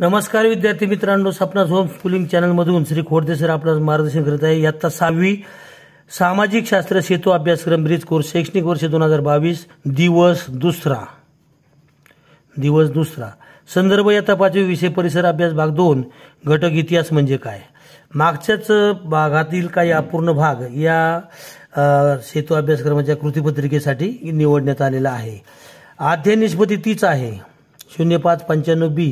नमस्कार विद्यार्थी मित्रांनो सपना होम स्कूलिंग चॅनलमधून श्री खोडदे सर मार्गदर्शन करत आहे इयत्ता सहावी सामाजिक शास्त्र सेतू अभ्यासक्रम ब्रिज कोर्स शैक्षणिक वर्ष दोन हजार बावीस दिवस दुसरा दिवस दुसरा संदर्भ या पाचवी विषय परिसर अभ्यास भाग दोन घटक इतिहास म्हणजे काय मागच्याच भागातील काही अपूर्ण भाग या सेतू अभ्यासक्रमाच्या कृतीपत्रिकेसाठी निवडण्यात आलेला आहे अध्ययन निष्पत्ती तीच आहे शून्य पाच पंच्याण्णव बी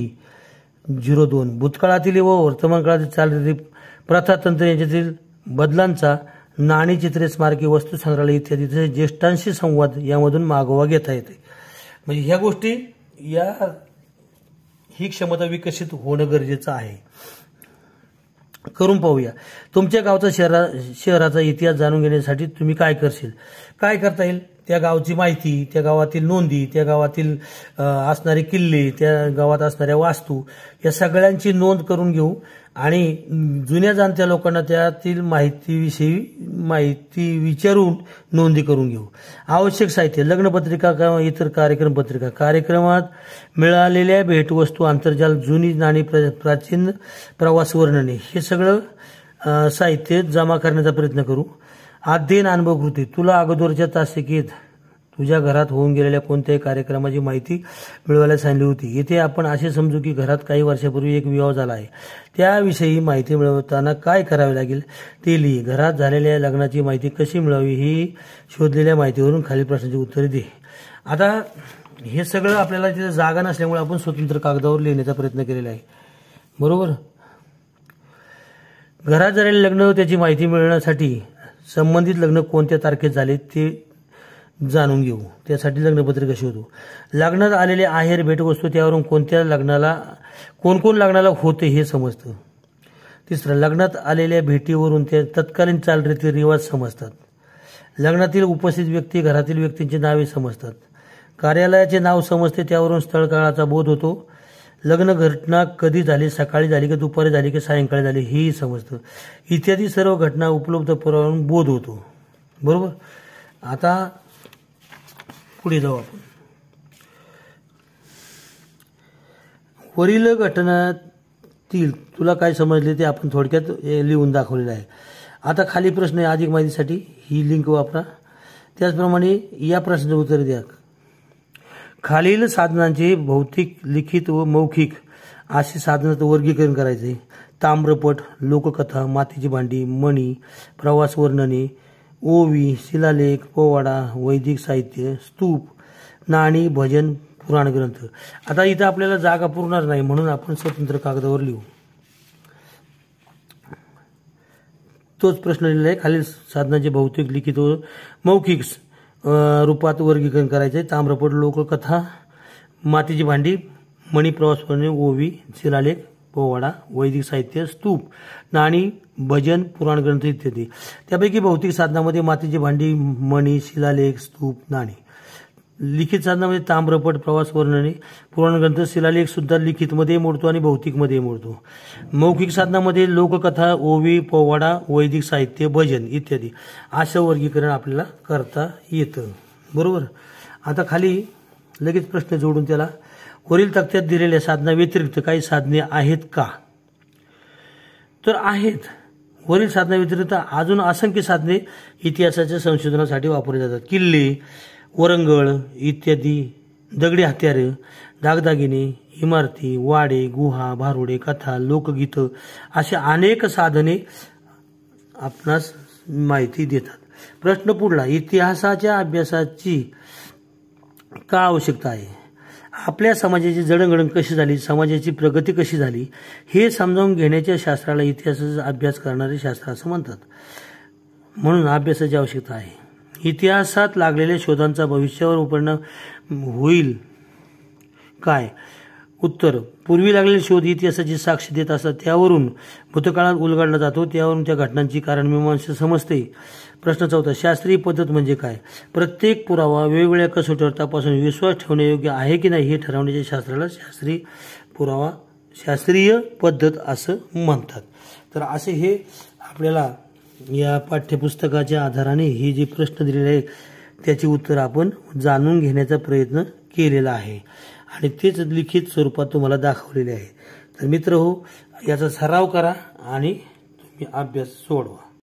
झिरो दोन भूतकाळातील व वर्तमान काळातील चाललेली प्रथातंत्र यांच्यातील बदलांचा चित्रे स्मारके वस्तू संग्रहालय इत्यादी तसेच ज्येष्ठांशी संवाद यामधून मागोवा घेता येते म्हणजे ह्या गोष्टी या ही क्षमता विकसित होणं गरजेचं आहे करून पाहूया तुमच्या गावचा शहरा शहराचा इतिहास जाणून घेण्यासाठी तुम्ही काय करशील काय करता येईल त्या गावची माहिती त्या गावातील नोंदी त्या गावातील असणारे किल्ले त्या गावात असणाऱ्या वास्तू या सगळ्यांची नोंद करून घेऊ आणि जुन्या जाणत्या लोकांना त्यातील माहितीविषयी माहिती विचारून नोंदी करून घेऊ आवश्यक साहित्य लग्नपत्रिका किंवा इतर कार्यक्रम पत्रिका कार्यक्रमात मिळालेल्या भेटवस्तू आंतरजाल जुनी नाणी प्राचीन प्रवास वर्णने हे सगळं साहित्य जमा करण्याचा प्रयत्न करू अध्ययन अनुभव कृती तुला अगोदरच्या तासिकेत तुझ्या घरात होऊन गेलेल्या कोणत्याही कार्यक्रमाची माहिती मिळवायला सांगली होती इथे आपण असे समजू की घरात काही वर्षापूर्वी एक विवाह झाला आहे त्याविषयी माहिती मिळवताना काय करावे लागेल ते लिही घरात झालेल्या लग्नाची माहिती कशी मिळावी ही शोधलेल्या माहितीवरून खालील प्रश्नाची उत्तरे दे आता हे सगळं आपल्याला तिथे जागा नसल्यामुळे आपण स्वतंत्र कागदावर लिहिण्याचा प्रयत्न केलेला आहे बरोबर घरात झालेले लग्न त्याची माहिती मिळवण्यासाठी संबंधित लग्न कोणत्या तारखेत झाले ते जाणून घेऊ त्यासाठी कशी होतो लग्नात आलेले आहेर भेटवस्तू त्यावरून कोणत्या लग्नाला कोण कोण लग्नाला होते हे समजतं तिसरं लग्नात आलेल्या भेटीवरून ते तत्कालीन चालरीतील रिवाज समजतात लग्नातील उपस्थित व्यक्ती घरातील व्यक्तींची नावे समजतात कार्यालयाचे नाव समजते त्यावरून स्थळकाळाचा बोध होतो लग्न घटना कधी झाली सकाळी झाली की दुपारी झाली की सायंकाळी झाली हेही समजतं इत्यादी सर्व घटना उपलब्ध पुरावून बोध होतो बरोबर आता पुढे जाऊ आपण वरील घटनातील तुला काय समजले ते आपण थोडक्यात लिहून दाखवलेलं आहे आता खाली प्रश्न आहे अधिक माहितीसाठी ही लिंक वापरा त्याचप्रमाणे या प्रश्नाचं उत्तर द्या खालील साधनांचे भौतिक लिखित व मौखिक असे साधनाचं वर्गीकरण करायचे ताम्रपट लोककथा मातीची भांडी मणी प्रवास वर्णने ओवी शिलालेख पोवाडा वैदिक साहित्य स्तूप नाणी भजन पुराण ग्रंथ आता इथं आपल्याला जागा पुरणार नाही म्हणून आपण स्वतंत्र कागदावर लिहू तोच प्रश्न लिहिला आहे खालील साधनाचे भौतिक लिखित व मौखिक रूपात वर्गीकरण करायचे ताम्रपट लोककथा मातीची भांडी मणिप्रवास ओवी शिलालेख पोवाडा वैदिक साहित्य स्तूप नाणी भजन पुराण ग्रंथ इत्यादी त्यापैकी भौतिक साधनामध्ये मातीची भांडी मणी शिलालेख स्तूप नाणी लिखित साधनामध्ये ताम्रपट प्रवास वर्णने पुराण ग्रंथ शिलालेख सुद्धा लिखितमध्ये मोडतो आणि भौतिकमध्ये मोडतो मौखिक साधनामध्ये लोककथा ओवी पोवाडा वैदिक साहित्य भजन इत्यादी असं वर्गीकरण आपल्याला करता येतं बरोबर आता खाली लगेच प्रश्न जोडून त्याला वरील तक्त्यात दिलेल्या साधना व्यतिरिक्त काही साधने आहेत का तर आहेत वरील साधना व्यतिरिक्त अजून असंख्य साधने इतिहासाच्या संशोधनासाठी वापरली जातात किल्ले वरंगळ इत्यादी दगडी हत्यारे दागदागिने इमारती वाडे गुहा भारुडे कथा लोकगीतं अशा अनेक साधने आपणास माहिती देतात प्रश्न पुढला इतिहासाच्या अभ्यासाची का आवश्यकता आहे आपल्या समाजाची जडणघडण कशी झाली समाजाची प्रगती कशी झाली हे समजावून घेण्याच्या शास्त्राला इतिहासाचा अभ्यास करणारे शास्त्र असं म्हणतात म्हणून अभ्यासाची आवश्यकता आहे इतिहासात लागलेल्या शोधांचा भविष्यावर परिणाम होईल काय उत्तर पूर्वी लागलेले शोध इतिहासाची साक्ष देत असतात त्यावरून भूतकाळात उलगडला जातो त्यावरून त्या घटनांची कारण कारणमीमांसा समजते प्रश्न चौथा शास्त्रीय पद्धत म्हणजे काय प्रत्येक पुरावा वेगवेगळ्या कसोटीवर तपासून विश्वास ठेवणे योग्य आहे की नाही हे ठरवण्याच्या शास्त्राला शास्त्रीय पुरावा शास्त्रीय पद्धत असं म्हणतात तर असे हे आपल्याला या पाठ्यपुस्तकाच्या आधाराने हे जे प्रश्न दिलेले आहेत त्याची उत्तर आपण जाणून घेण्याचा प्रयत्न केलेला आहे आणि तेच लिखित स्वरूपात तुम्हाला दाखवलेले आहे तर मित्र हो याचा सराव करा आणि तुम्ही अभ्यास सोडवा